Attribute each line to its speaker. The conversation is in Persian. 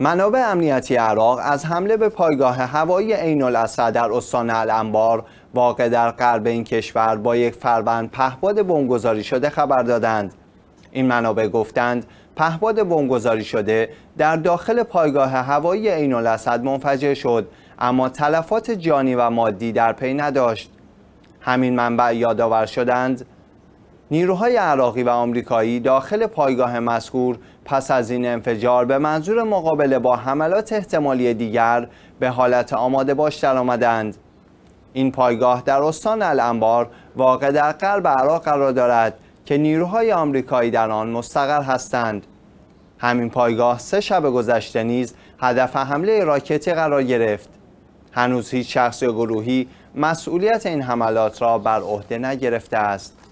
Speaker 1: منابع امنیتی عراق از حمله به پایگاه هوایی عین الاسد در استان الانبار واقع در غرب این کشور با یک فروند پهباد بمبگذاری شده خبر دادند این منابع گفتند پهباد بمبگذاری شده در داخل پایگاه هوایی عین الاسد منفجر شد اما تلفات جانی و مادی در پی نداشت همین منبع یادآور شدند نیروهای عراقی و آمریکایی داخل پایگاه مذکور پس از این انفجار به منظور مقابله با حملات احتمالی دیگر به حالت آماده باش درآمدند این پایگاه در استان الانبار واقع در غرب عراق قرار دارد که نیروهای آمریکایی در آن مستقر هستند همین پایگاه سه شب گذشته نیز هدف حمله راکتی قرار گرفت هنوز هیچ شخص یا گروهی مسئولیت این حملات را بر عهده نگرفته است